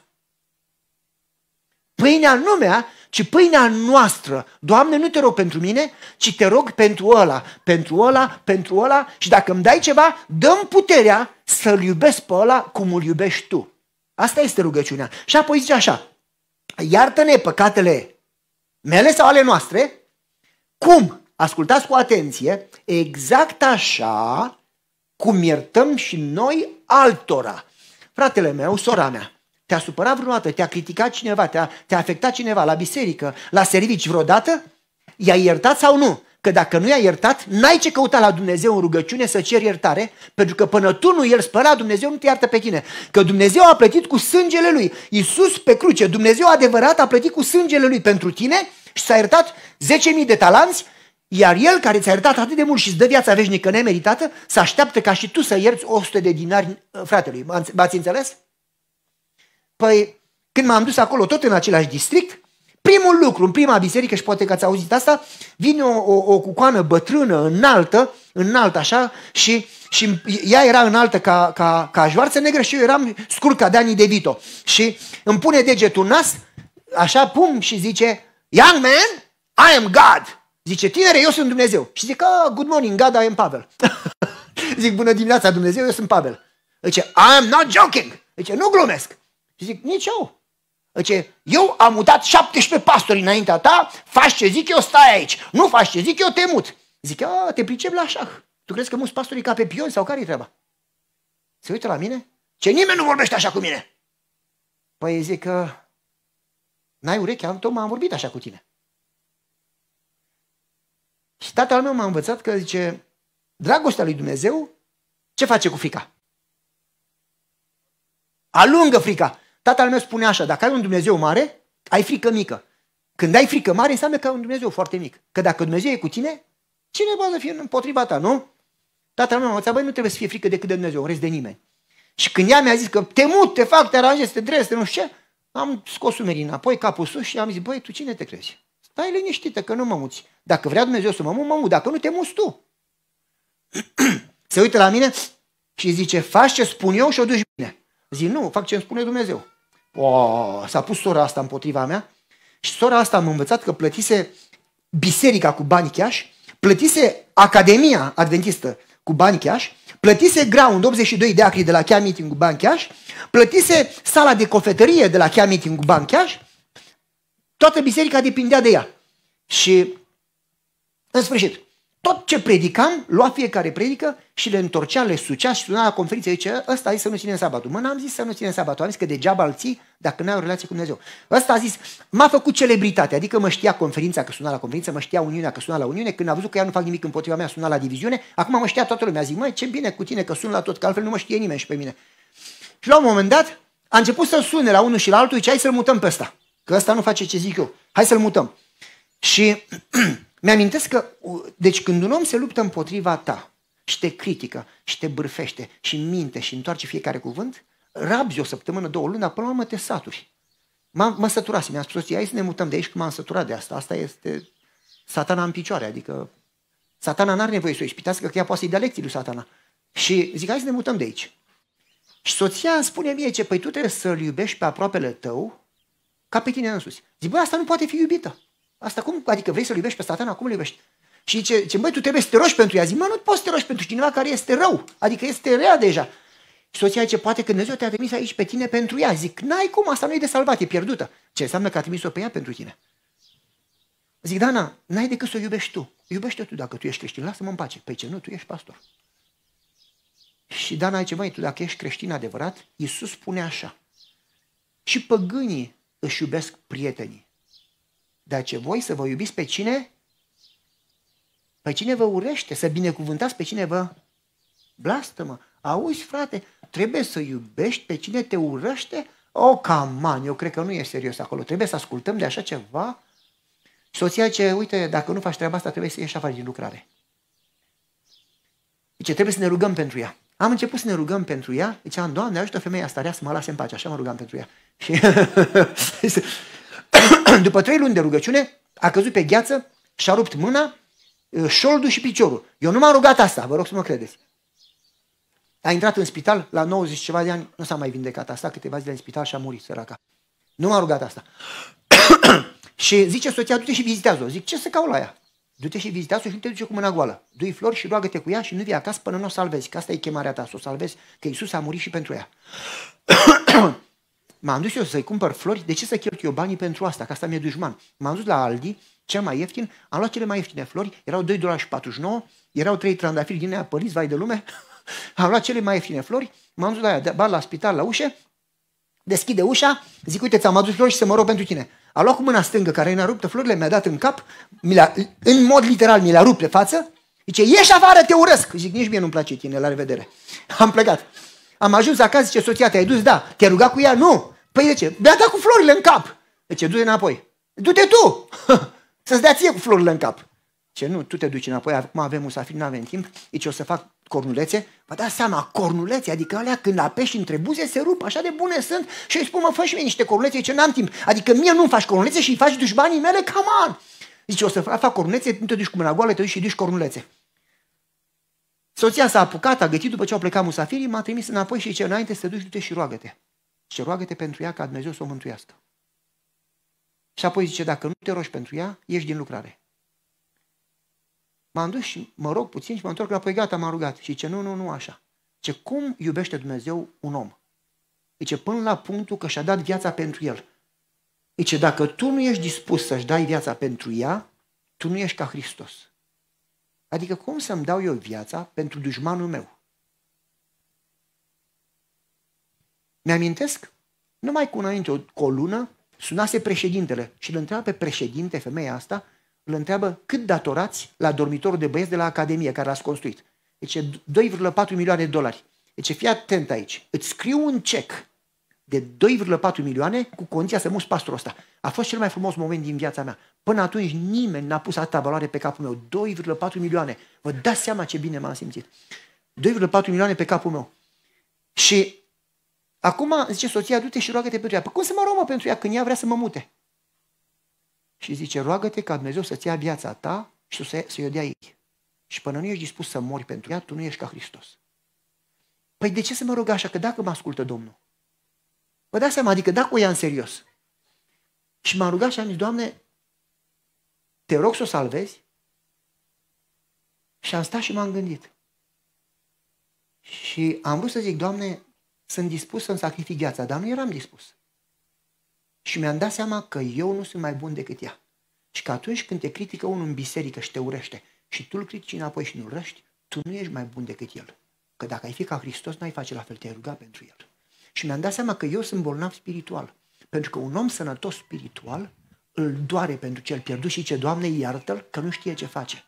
Pâinea în lumea ci pâinea noastră. Doamne, nu te rog pentru mine, ci te rog pentru ăla, pentru ăla, pentru ăla și dacă îmi dai ceva, dăm puterea să-l iubesc pe ăla cum îl iubești tu. Asta este rugăciunea. Și apoi zice așa, iartă-ne păcatele mele sau ale noastre, cum? Ascultați cu atenție, exact așa cum iertăm și noi altora. Fratele meu, sora mea, te-a supărat vreodată? Te-a criticat cineva? Te-a, te-a afectat cineva la biserică? La servici vreodată? I-ai iertat sau nu? Că dacă nu i-ai iertat, n-ai ce căuta la Dumnezeu în rugăciune să ceri iertare, pentru că până tu nu el pe Dumnezeu nu te iartă pe tine. Că Dumnezeu a plătit cu sângele Lui. Iisus pe cruce, Dumnezeu adevărat a plătit cu sângele Lui pentru tine și s-a iertat 10.000 de talanți, iar El care ți-a iertat atât de mult și îți dă viața veșnică nemeritată, să așteaptă ca și tu să ierți 100 de dinari fratelui. M-ați înțeles? Păi, când m-am dus acolo, tot în același district, primul lucru, în prima biserică, și poate că ați auzit asta, vine o, o, o cucoană bătrână, înaltă, înaltă așa, și, și ea era înaltă ca, ca, ca joarță negră și eu eram scurt ca Dani De Vito. Și îmi pune degetul nas, așa, pum, și zice, Young man, I am God. Zice, tinere, eu sunt Dumnezeu. Și zic, oh, good morning, God, I am Pavel. zic, bună dimineața, Dumnezeu, eu sunt Pavel. Zice, I am not joking. Zice, nu glumesc. Și zic, nici eu. Zice, eu am mutat 17 pastori înaintea ta, faci ce zic eu, stai aici. Nu faci ce zic eu, te mut. Zic, a, te pricep la șah. Tu crezi că muți pastorii ca pe pion sau care-i treaba? Se uită la mine? Ce nimeni nu vorbește așa cu mine. Păi zic că n-ai urechea, am tot am vorbit așa cu tine. Și tatăl meu m-a învățat că zice, dragostea lui Dumnezeu, ce face cu frica? Alungă frica. Tatăl meu spune așa, dacă ai un Dumnezeu mare, ai frică mică. Când ai frică mare, înseamnă că ai un Dumnezeu foarte mic. Că dacă Dumnezeu e cu tine, cine poate fi împotriva ta, nu? Tatăl meu m-a băi, nu trebuie să fie frică decât de Dumnezeu, în rest de nimeni. Și când ea mi-a zis că te mut, te fac, te aranjezi, te drezi, nu știu ce, am scos umerii înapoi, capul sus și am zis, băi, tu cine te crezi? Stai liniștită că nu mă muți. Dacă vrea Dumnezeu să mă mut, mă mut. Dacă nu, te muți tu. Se uită la mine și zice, faci ce spun eu și o duci bine. Zic, nu, fac ce îmi spune Dumnezeu. O, s-a pus sora asta împotriva mea și sora asta am învățat că plătise biserica cu bani cash, plătise Academia Adventistă cu bani cash, plătise ground 82 de acri de la Chia Meeting cu bani cash, plătise sala de cofetărie de la Chia Meeting cu bani cash, toată biserica depindea de ea. Și, în sfârșit, tot ce predicam, lua fiecare predică și le întorcea, le sucea și suna la conferință. Zice, ăsta a zis să nu ținem sabatul. Mă, n-am zis să nu ținem sabatul. Am zis că degeaba îl ții dacă n-ai o relație cu Dumnezeu. Ăsta a zis, m-a făcut celebritate, adică mă știa conferința că suna la conferință, mă știa Uniunea că suna la Uniune, când a văzut că ea nu fac nimic împotriva mea, suna la diviziune, acum mă știa toată lumea. Zic, măi, ce bine cu tine că sun la tot, că altfel nu mă știe nimeni și pe mine. Și la un moment dat a început să sune la unul și la altul, ce hai să-l mutăm pe ăsta, că ăsta nu face ce zic eu, hai să-l mutăm. Și Mi-amintesc că, deci când un om se luptă împotriva ta și te critică și te bârfește și minte și întoarce fiecare cuvânt, rabzi o săptămână, două luni, dar până la urmă te saturi. M-a, mă săturase, mi-a spus, hai să ne mutăm de aici, că m-am săturat de asta. Asta este satana în picioare, adică satana n-are nevoie să o ispitească, că ea poate să-i dea lecții lui satana. Și zic, hai să ne mutăm de aici. Și soția îmi spune mie ce, păi tu trebuie să-l iubești pe aproapele tău ca pe tine însuți. Zic, băi, asta nu poate fi iubită. Asta cum? Adică vrei să-l iubești pe satan? acum îl iubești? Și ce, ce băi, tu trebuie să te rogi pentru ea. Zic, mă, nu poți să te rogi pentru cineva care este rău. Adică este rea deja. Și soția zice, poate că Dumnezeu te-a trimis aici pe tine pentru ea. Zic, n-ai cum, asta nu e de salvat, e pierdută. Ce înseamnă că a trimis-o pe ea pentru tine. Zic, Dana, n-ai decât să o iubești tu. Iubește-o tu dacă tu ești creștin, lasă-mă în pace. Păi ce nu, tu ești pastor. Și Dana zice, măi, tu dacă ești creștin adevărat, Iisus spune așa. Și păgânii își iubesc prietenii. Dar ce voi să vă iubiți pe cine? Pe cine vă urește, să binecuvântați pe cine vă blastă-mă. Auzi, frate, trebuie să iubești pe cine te urăște? O, oh, caman, eu cred că nu e serios acolo. Trebuie să ascultăm de așa ceva? Soția ce, uite, dacă nu faci treaba asta, trebuie să ieși afară din lucrare. Zice, deci, trebuie să ne rugăm pentru ea. Am început să ne rugăm pentru ea. Ziceam, Doamne, ajută femeia asta rea să mă lase în pace. Așa mă rugam pentru ea. Și După trei luni de rugăciune, a căzut pe gheață și a rupt mâna, șoldul și piciorul. Eu nu m-am rugat asta, vă rog să mă credeți. A intrat în spital la 90 ceva de ani, nu s-a mai vindecat asta, câteva zile în spital și a murit săraca. Nu m-a rugat asta. și zice soția, du-te și vizitează-o. Zic, ce să cau la ea? Du-te și vizitează-o și nu te duce cu mâna goală. Du-i flori și roagă-te cu ea și nu vii acasă până nu o salvezi, că asta e chemarea ta, să o salvezi, că Isus a murit și pentru ea. M-am dus eu să-i cumpăr flori, de ce să cheltuie eu banii pentru asta? Că asta mi-e dușman. M-am dus la Aldi, cel mai ieftin, am luat cele mai ieftine flori, erau 2,49 dolari, erau 3 trandafiri din aia vai de lume, am luat cele mai ieftine flori, m-am dus la aia, bar la spital, la ușă, deschide ușa, zic, uite, ți-am adus flori și să mă rog pentru tine. A luat cu mâna stângă, care mi-a rupt florile, mi-a dat în cap, mi a în mod literal mi le-a rupt de față, zice, ieși afară, te urăsc. Zic, nici mie nu-mi place tine, la revedere. Am plecat. Am ajuns acasă, zice, soția, te-ai dus? Da. Te-ai rugat cu ea? Nu. Păi de ce? Mi-a dat cu florile în cap. De ce? Du-te înapoi. Du-te tu! Să-ți dea ție cu florile în cap. Ce nu, tu te duci înapoi, acum avem musafir, nu avem timp, deci o să fac cornulețe. Vă dați seama, cornulețe, adică alea când apeși între buze se rup, așa de bune sunt și îi spun, mă, faci și mie niște cornulețe, ce n-am timp. Adică mie nu-mi faci cornulețe și îi faci dușmanii mele, come on! Zice, o să fac cornulețe, nu te duci cu mâna goală, te duci și duci cornulețe. Soția s-a apucat, a gătit după ce au plecat musafirii, m-a trimis înapoi și ce înainte să te duci, du-te și roagă-te. Și roagă-te pentru ea ca Dumnezeu să o mântuiască. Și apoi zice, dacă nu te rogi pentru ea, ieși din lucrare. M-am dus și mă rog puțin și mă întorc păi gata, m-am rugat. Și ce nu, nu, nu așa. Ce cum iubește Dumnezeu un om? Zice, până la punctul că și-a dat viața pentru el. Zice, dacă tu nu ești dispus să-și dai viața pentru ea, tu nu ești ca Hristos. Adică cum să-mi dau eu viața pentru dușmanul meu? Mi-amintesc, numai cu înainte, o, cu o lună, sunase președintele și îl întreabă pe președinte, femeia asta, îl întreabă cât datorați la dormitorul de băieți de la Academie care l-ați construit. Deci 2,4 milioane de dolari. Deci fii atent aici. Îți scriu un cec de 2,4 milioane cu condiția să muți pastorul ăsta. A fost cel mai frumos moment din viața mea. Până atunci nimeni n-a pus atâta valoare pe capul meu. 2,4 milioane. Vă dați seama ce bine m-am simțit. 2,4 milioane pe capul meu. Și Acum, zice soția, du-te și roagă-te pentru ea. Păi cum să mă rog mă, pentru ea când ea vrea să mă mute? Și zice, roagă-te ca Dumnezeu să-ți ia viața ta și să, să-i o dea ei. Și până nu ești dispus să mori pentru ea, tu nu ești ca Hristos. Păi de ce să mă rog așa? Că dacă mă ascultă Domnul. Vă dați seama, adică dacă o ia în serios. Și m-am rugat și am zis, Doamne, te rog să o salvezi? Și am stat și m-am gândit. Și am vrut să zic, Doamne, sunt dispus să-mi sacrific viața, dar nu eram dispus. Și mi-am dat seama că eu nu sunt mai bun decât ea. Și că atunci când te critică unul în biserică și te urăște și tu îl critici înapoi și nu răști, tu nu ești mai bun decât el. Că dacă ai fi ca Hristos, n-ai face la fel, te-ai ruga pentru el. Și mi-am dat seama că eu sunt bolnav spiritual. Pentru că un om sănătos spiritual îl doare pentru cel pierdut și ce Doamne, iartă-l că nu știe ce face.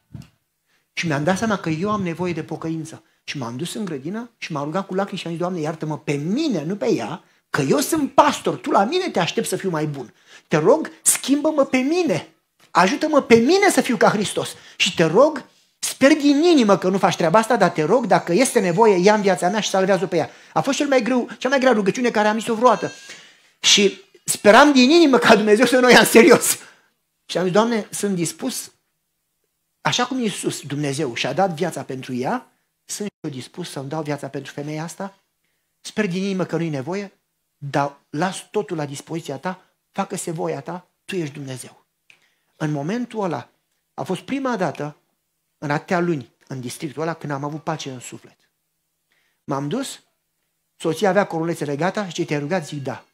Și mi-am dat seama că eu am nevoie de pocăință și m-am dus în grădină și m-am rugat cu lacrimi și am zis, Doamne, iartă-mă pe mine, nu pe ea, că eu sunt pastor, tu la mine te aștept să fiu mai bun. Te rog, schimbă-mă pe mine, ajută-mă pe mine să fiu ca Hristos. Și te rog, sper din inimă că nu faci treaba asta, dar te rog, dacă este nevoie, ia în viața mea și salvează-o pe ea. A fost cel mai greu, cea mai grea rugăciune care am zis-o vreodată. Și speram din inimă ca Dumnezeu să nu ia în serios. Și am zis, Doamne, sunt dispus, așa cum Iisus, Dumnezeu, și-a dat viața pentru ea, sunt eu dispus să-mi dau viața pentru femeia asta? Sper din inimă că nu-i nevoie, dar las totul la dispoziția ta, facă-se voia ta, tu ești Dumnezeu. În momentul ăla, a fost prima dată, în atâtea luni, în districtul ăla, când am avut pace în suflet. M-am dus, soția avea corolețele gata și te-ai rugat, zic da.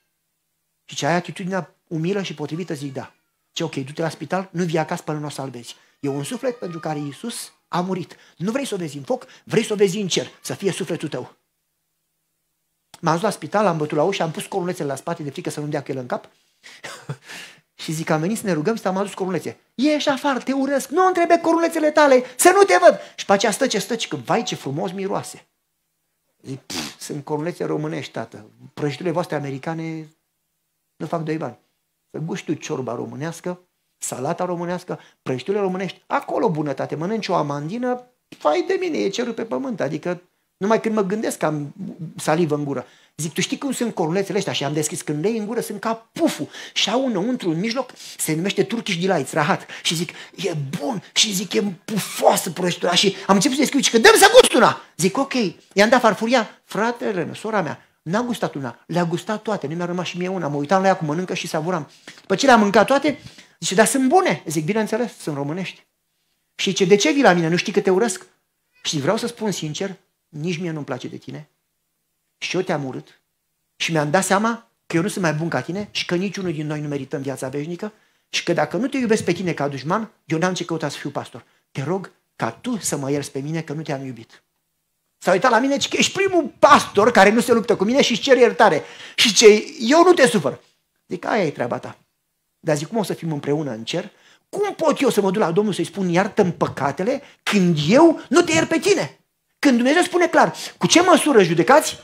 Și ce ai atitudinea umilă și potrivită, zic da. Ce ok, du-te la spital, nu vii acasă până nu o salvezi. E un suflet pentru care Iisus a murit. Nu vrei să o vezi în foc, vrei să o vezi în cer, să fie sufletul tău. M-am dus la spital, am bătut la ușă, am pus corulețele la spate de frică să nu dea cu el în cap. și zic, am venit să ne rugăm și am adus corulețe. Ieși afară, te urăsc, nu întrebe corulețele tale, să nu te văd. Și pe aceea ce stă, că vai ce frumos miroase. Zic, sunt corulețe românești, tată. Prăjiturile voastre americane nu fac doi bani. Să guști tu ciorba românească, salata românească, prăjiturile românești, acolo bunătate, mănânci o amandină, fai de mine, e cerul pe pământ, adică numai când mă gândesc că am salivă în gură. Zic, tu știi cum sunt corulețele ăștia? Și am deschis când le în gură, sunt ca puful. Și au înăuntru, în mijloc, se numește Turkish Delights, rahat. Și zic, e bun. Și zic, e pufoasă prăjitura. Și am început să deschid și că dăm să gust una. Zic, ok. I-am dat farfuria. Fratele meu, sora mea, n-a gustat una. Le-a gustat toate. Nu mi-a rămas și mie una. Mă uitam la ea cum mănâncă și savuram. După ce le-am mâncat toate, Zice, dar sunt bune. Zic, bineînțeles, sunt românești. Și ce de ce vii la mine? Nu știi că te urăsc? Și vreau să spun sincer, nici mie nu-mi place de tine. Și eu te-am urât. Și mi-am dat seama că eu nu sunt mai bun ca tine și că niciunul din noi nu merităm viața veșnică și că dacă nu te iubesc pe tine ca dușman, eu n-am ce căuta să fiu pastor. Te rog ca tu să mă ierți pe mine că nu te-am iubit. S-a uitat la mine că ești primul pastor care nu se luptă cu mine și își cer iertare. Și ce, eu nu te sufăr. Zic, aia e treaba ta. Dar zic, cum o să fim împreună în cer? Cum pot eu să mă duc la Domnul să-i spun iartă-mi păcatele când eu nu te iert pe tine? Când Dumnezeu spune clar, cu ce măsură judecați,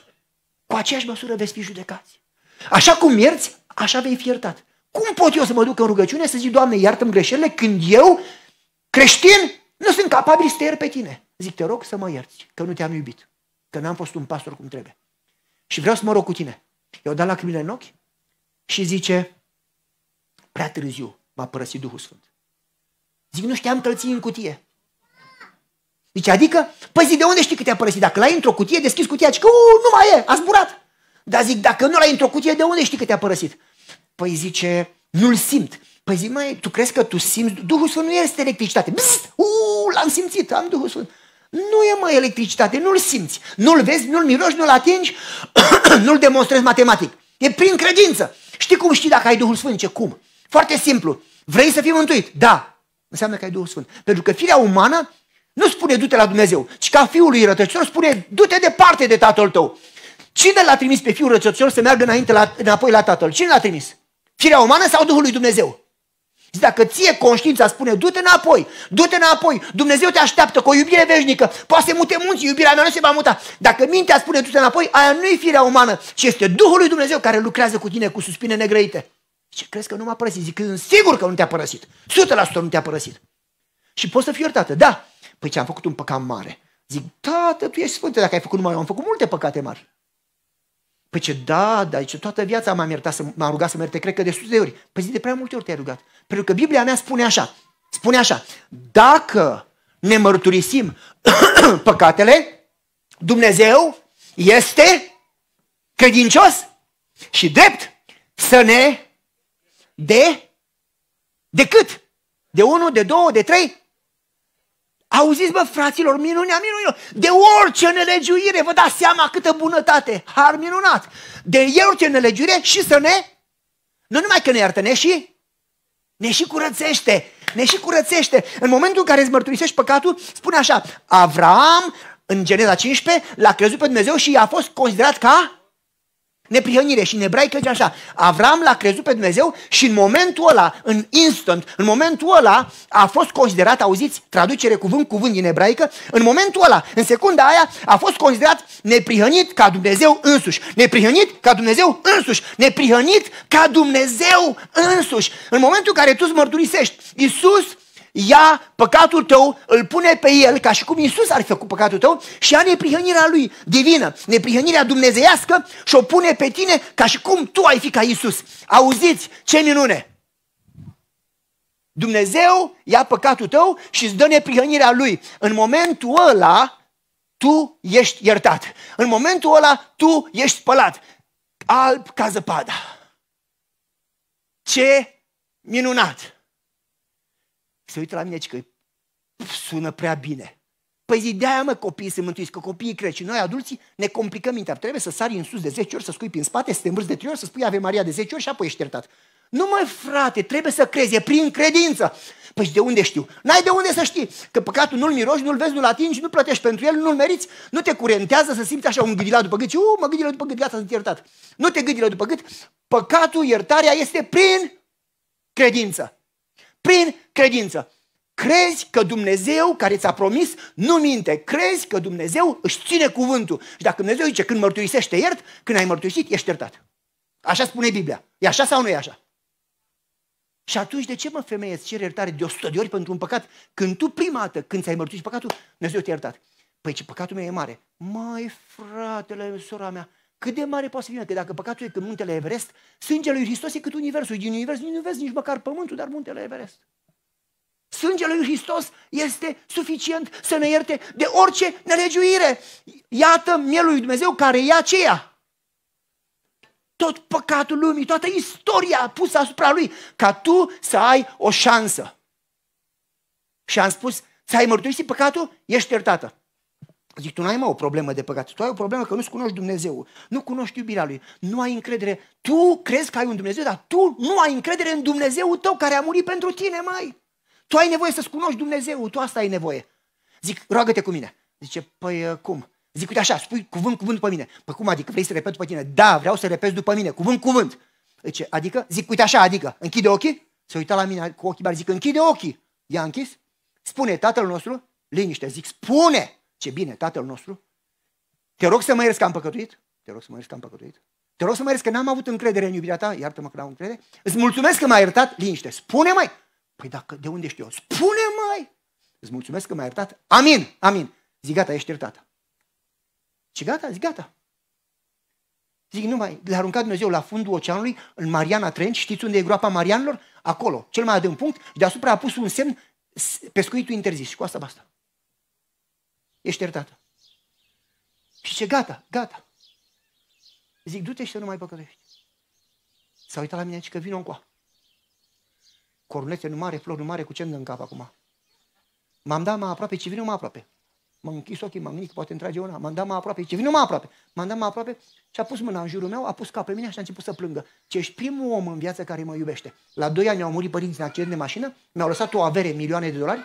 cu aceeași măsură veți fi judecați. Așa cum ierți, așa vei fi iertat. Cum pot eu să mă duc în rugăciune să zic, Doamne, iartă-mi greșelile când eu, creștin, nu sunt capabil să te iert pe tine? Zic, te rog să mă ierți, că nu te-am iubit, că n-am fost un pastor cum trebuie. Și vreau să mă rog cu tine. Eu dat la în ochi și zice, Prea târziu m-a părăsit Duhul Sfânt. Zic, nu știam că îl ții în cutie. Zice, deci, adică? Păi zic, de unde știi că te-a părăsit? Dacă l-ai într-o cutie, deschizi cutia, zic, că nu mai e, a zburat. Dar zic, dacă nu l-ai într-o cutie, de unde știi că te-a părăsit? Păi zice, nu-l simt. Păi zic, mai, tu crezi că tu simți? Duhul Sfânt nu este electricitate. Bzzz, uu, l-am simțit, am Duhul Sfânt. Nu e mai electricitate, nu-l simți, nu-l vezi, nu-l miroși, nu-l atingi, nu-l demonstrezi matematic. E prin credință. Știi cum știi dacă ai Duhul Sfânt? Ce cum? Foarte simplu. Vrei să fii mântuit? Da. Înseamnă că ai Duhul Sfânt. Pentru că firea umană nu spune du-te la Dumnezeu, ci ca fiul lui rătăcitor spune du-te departe de tatăl tău. Cine l-a trimis pe fiul rătăcitor să meargă înainte la, înapoi la tatăl? Cine l-a trimis? Firea umană sau Duhul lui Dumnezeu? Zice, dacă ție conștiința spune du-te înapoi, du-te înapoi, Dumnezeu te așteaptă cu o iubire veșnică, poate să mute munții, iubirea mea nu se va muta. Dacă mintea spune du-te înapoi, aia nu e firea umană, ci este Duhul lui Dumnezeu care lucrează cu tine cu suspine negrăite. Și crezi că nu m-a părăsit? Zic, sigur că nu te-a părăsit. 100% nu te-a părăsit. Și poți să fii iertată. Da. Păi ce, am făcut un păcat mare. Zic, tată, tu ești sfânt, dacă ai făcut numai eu, am făcut multe păcate mari. Păi ce, da, da, ce toată viața m-am, iertat, să, m-am rugat să mă ierte, cred că de sute de ori. Păi zic, de prea multe ori te-ai rugat. Pentru că Biblia mea spune așa, spune așa, dacă ne mărturisim păcatele, Dumnezeu este credincios și drept să ne de, de cât? De unul, de două, de trei? Auziți, bă, fraților, minunea, minunea, de orice nelegiuire, vă dați seama câtă bunătate, har minunat, de orice nelegiuire și să ne, nu numai că ne iartă, ne și, ne și curățește, ne și curățește. În momentul în care îți mărturisești păcatul, spune așa, Avram, în Geneza 15, l-a crezut pe Dumnezeu și a fost considerat ca neprihănire și în ebraică zice așa, Avram l-a crezut pe Dumnezeu și în momentul ăla, în instant, în momentul ăla a fost considerat, auziți, traducere cuvânt cuvânt din ebraică, în momentul ăla, în secunda aia, a fost considerat neprihănit ca Dumnezeu însuși, neprihănit ca Dumnezeu însuși, neprihănit ca Dumnezeu însuși. În momentul în care tu îți mărturisești, Iisus ia păcatul tău, îl pune pe el, ca și cum Iisus ar fi făcut păcatul tău, și ia neprihănirea lui divină, neprihănirea dumnezeiască și o pune pe tine ca și cum tu ai fi ca Iisus. Auziți ce minune! Dumnezeu ia păcatul tău și îți dă neprihănirea lui. În momentul ăla, tu ești iertat. În momentul ăla, tu ești spălat. Alb ca zăpada. Ce minunat! se uită la mine și că sună prea bine. Păi zi, de-aia mă copiii se mântuiți, că copiii crezi și noi adulții ne complicăm mintea. Trebuie să sari în sus de 10 ori, să scui prin spate, să te de 3 ori, să spui Ave Maria de 10 ori și apoi ești iertat. Nu mai frate, trebuie să crezi, e prin credință. Păi de unde știu? N-ai de unde să știi că păcatul nu-l miroși, nu-l vezi, nu-l atingi, nu plătești pentru el, nu-l meriți, nu te curentează să simți așa un gâdilat după gât Uuu, mă gâdilă după gât, gata, sunt iertat. Nu te gâdilă după gât, păcatul, iertarea este prin credință. Prin credință. Crezi că Dumnezeu care ți-a promis nu minte. Crezi că Dumnezeu își ține cuvântul. Și dacă Dumnezeu zice când mărturisește iert, când ai mărturisit, ești iertat. Așa spune Biblia. E așa sau nu e așa? Și atunci de ce, mă, femeie, îți cere iertare de 100 de ori pentru un păcat când tu prima dată, când ți-ai mărturisit păcatul, Dumnezeu te-a iertat. Păi ce păcatul meu e mare. Mai fratele, sora mea, cât de mare poate să fie? Că dacă păcatul e că muntele Everest, sângele lui Hristos e cât universul. Din univers, din univers, nici măcar pământul, dar muntele Everest. Sângele lui Hristos este suficient să ne ierte de orice nelegiuire. Iată mielul lui Dumnezeu care e aceea. Tot păcatul lumii, toată istoria pusă asupra lui, ca tu să ai o șansă. Și am spus, să ai mărturisit păcatul, ești iertată. Zic, tu nu ai mai o problemă de păcat, tu ai o problemă că nu-ți cunoști Dumnezeu, nu cunoști iubirea Lui, nu ai încredere. Tu crezi că ai un Dumnezeu, dar tu nu ai încredere în Dumnezeu tău care a murit pentru tine mai. Tu ai nevoie să-ți cunoști Dumnezeu, tu asta ai nevoie. Zic, roagă-te cu mine. Zice, păi uh, cum? Zic, uite așa, spui cuvânt, cuvânt după mine. Păi cum adică vrei să repet după tine? Da, vreau să repet după mine, cuvânt, cuvânt. Zice, adică? Zic, uite așa, adică, închide ochii. Se uita la mine cu ochii bari. zic, închide ochii. I-a închis. Spune tatăl nostru, liniște, zic, spune. Ce bine, tatăl nostru. Te rog să mă ierți că am păcătuit. Te rog să mă ierți că am păcătuit. Te rog să mă ierți că n-am avut încredere în iubirea ta, iartă-mă că n-am încredere. Îți mulțumesc că m-ai iertat, liniște. Spune mai, Păi dacă, de unde știu eu? Spune mai! Îți mulțumesc că m-ai iertat. Amin, amin. Zic, gata, ești iertată. Și gata, zic, gata. Zic, nu mai, le-a aruncat Dumnezeu la fundul oceanului, în Mariana Trench, știți unde e groapa Marianilor? Acolo, cel mai adânc punct, deasupra a pus un semn, pescuitul interzis și cu asta basta. Ești iertată. Și ce, gata, gata. Zic, du-te și să nu mai păcălești. S-a uitat la mine și că vină încoa. Cornulețe nu mare, flori nu mare, cu ce în cap acum? M-am dat mai aproape, ce vine mai aproape. M-am închis ochii, m-am gândit că poate întrage una. M-am dat mai aproape, ce vine mai aproape. M-am dat mai aproape și a pus mâna în jurul meu, a pus cap pe mine și a început să plângă. Ce ești primul om în viață care mă iubește. La doi ani au murit părinții în accident de mașină, mi-au lăsat o avere, milioane de dolari,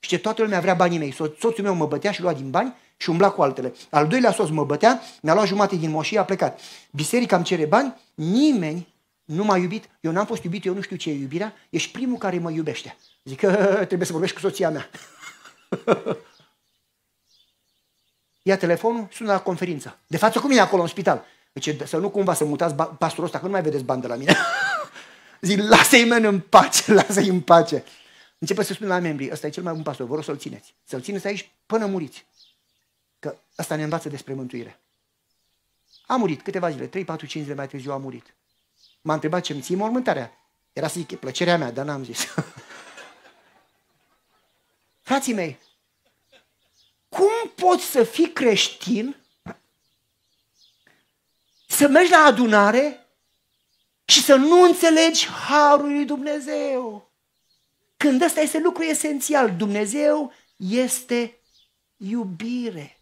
și ce toată lumea vrea banii mei. soțul meu mă bătea și lua din bani și umbla cu altele. Al doilea soț mă bătea, mi-a luat jumate din moșie, a plecat. Biserica îmi cere bani, nimeni nu m-a iubit, eu n-am fost iubit, eu nu știu ce e iubirea, ești primul care mă iubește. Zic că trebuie să vorbești cu soția mea. Ia telefonul, sună la conferință. De față cu mine acolo în spital. deci să nu cumva să mutați pastorul ăsta, că nu mai vedeți bani de la mine. Zic, lasă-i men în pace, lasă-i în pace. Începe să spun la membrii, ăsta e cel mai bun pastor, vă rog să-l țineți. Să-l țineți aici până muriți. Că asta ne învață despre mântuire. A murit câteva zile, 3, 4, 5 zile mai târziu a murit m-a întrebat ce-mi ții mormântarea. Era să zic, e plăcerea mea, dar n-am zis. Frații mei, cum poți să fii creștin, să mergi la adunare și să nu înțelegi harul lui Dumnezeu? Când ăsta este lucru esențial, Dumnezeu este iubire.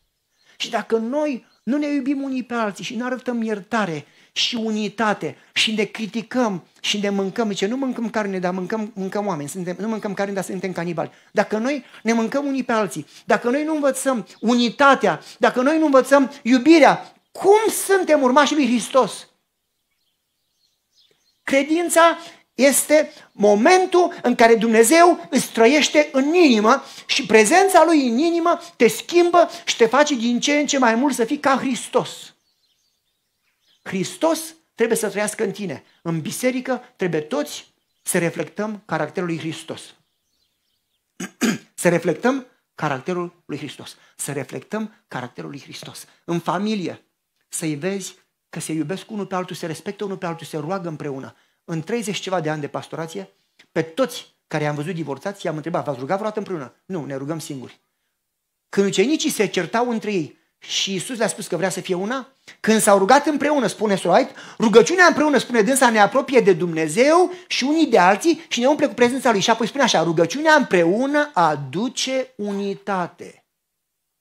Și dacă noi nu ne iubim unii pe alții și nu arătăm iertare, și unitate și ne criticăm și ne mâncăm. Zice, nu mâncăm carne, dar mâncăm, mâncăm oameni, suntem, nu mâncăm carne, dar suntem canibali. Dacă noi ne mâncăm unii pe alții, dacă noi nu învățăm unitatea, dacă noi nu învățăm iubirea, cum suntem urmașii lui Hristos? Credința este momentul în care Dumnezeu îți trăiește în inimă și prezența Lui în inimă te schimbă și te face din ce în ce mai mult să fii ca Hristos. Hristos trebuie să trăiască în tine. În biserică trebuie toți să reflectăm caracterul lui Hristos. să reflectăm caracterul lui Hristos. Să reflectăm caracterul lui Hristos. În familie, să-i vezi că se iubesc unul pe altul, se respectă unul pe altul, se roagă împreună. În 30 ceva de ani de pastorație, pe toți care am văzut divorțați, i-am întrebat, v-ați rugat vreodată împreună? Nu, ne rugăm singuri. Când ucenicii se certau între ei, și Isus le-a spus că vrea să fie una? Când s-au rugat împreună, spune Sroait, rugăciunea împreună, spune dânsa, ne apropie de Dumnezeu și unii de alții și ne umple cu prezența Lui. Și apoi spune așa, rugăciunea împreună aduce unitate.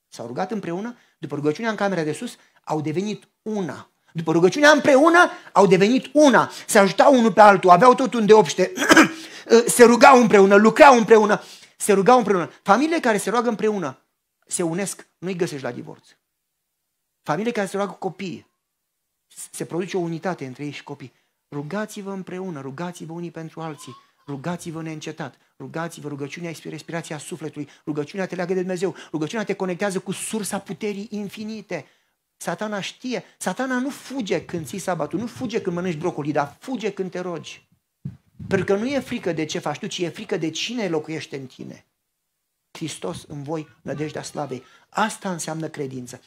S-au rugat împreună, după rugăciunea în camera de sus, au devenit una. După rugăciunea împreună, au devenit una. Se ajutau unul pe altul, aveau tot un deopște, se rugau împreună, lucrau împreună, se rugau împreună. Familiile care se roagă împreună se unesc, nu-i găsești la divorț. Familie care se roagă cu copii. Se produce o unitate între ei și copii. Rugați-vă împreună, rugați-vă unii pentru alții, rugați-vă neîncetat, rugați-vă, rugăciunea este respirația sufletului, rugăciunea te leagă de Dumnezeu, rugăciunea te conectează cu sursa puterii infinite. Satana știe, satana nu fuge când ții sabatul, nu fuge când mănânci brocoli, dar fuge când te rogi. Pentru că nu e frică de ce faci tu, ci e frică de cine locuiește în tine. Hristos în voi, nădejdea slavei. Asta înseamnă credință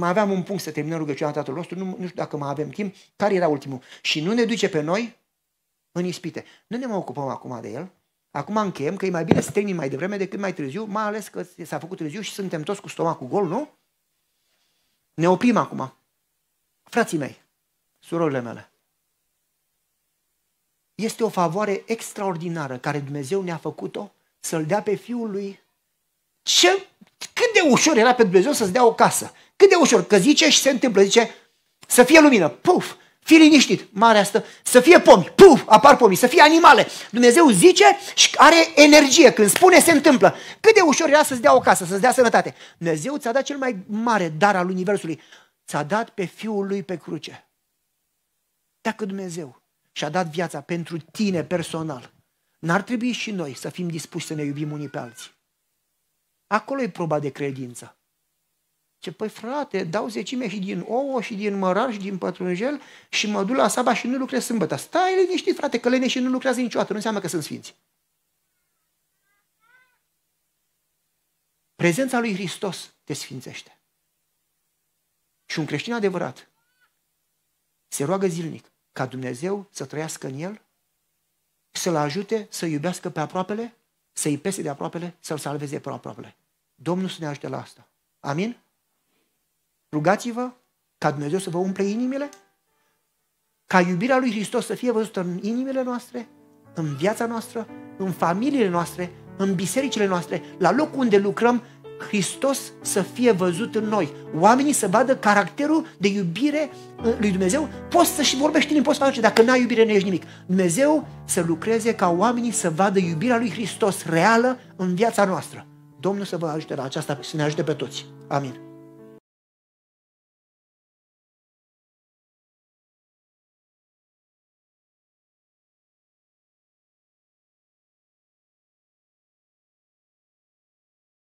mai aveam un punct să terminăm rugăciunea Tatăl nostru, nu, nu știu dacă mai avem timp, care era ultimul. Și nu ne duce pe noi în ispite. Nu ne mai ocupăm acum de el, acum încheiem, că e mai bine să termin mai devreme decât mai târziu, mai ales că s-a făcut târziu și suntem toți cu stomacul gol, nu? Ne oprim acum. Frații mei, surorile mele, este o favoare extraordinară care Dumnezeu ne-a făcut-o să-L dea pe Fiul Lui. Ce, cât de ușor era pentru Dumnezeu să-ți dea o casă. Cât de ușor, că zice și se întâmplă, zice să fie lumină, puf, fi liniștit, mare asta, să fie pomi, puf, apar pomi, să fie animale. Dumnezeu zice și are energie, când spune se întâmplă. Cât de ușor era să-ți dea o casă, să-ți dea sănătate. Dumnezeu ți-a dat cel mai mare dar al Universului, ți-a dat pe Fiul Lui pe cruce. Dacă Dumnezeu și-a dat viața pentru tine personal, n-ar trebui și noi să fim dispuși să ne iubim unii pe alții. Acolo e proba de credință. Ce, păi frate, dau zecime și din ouă și din mărar și din pătrunjel și mă duc la saba și nu lucrez sâmbătă. Stai liniștit, frate, că lene și nu lucrează niciodată, nu înseamnă că sunt sfinți. Prezența lui Hristos te sfințește. Și un creștin adevărat se roagă zilnic ca Dumnezeu să trăiască în el, să-l ajute să iubească pe aproapele, să-i pese de aproapele, să-l salveze pe aproapele. Domnul să ne ajute la asta. Amin? Rugați-vă ca Dumnezeu să vă umple inimile, ca iubirea lui Hristos să fie văzută în inimile noastre, în viața noastră, în familiile noastre, în bisericile noastre, la locul unde lucrăm, Hristos să fie văzut în noi. Oamenii să vadă caracterul de iubire uh, lui Dumnezeu. Poți să și vorbești în poți să faci, dacă n-ai iubire, nu ești nimic. Dumnezeu să lucreze ca oamenii să vadă iubirea lui Hristos reală în viața noastră. Domnul să vă ajute la aceasta, să ne ajute pe toți. Amin.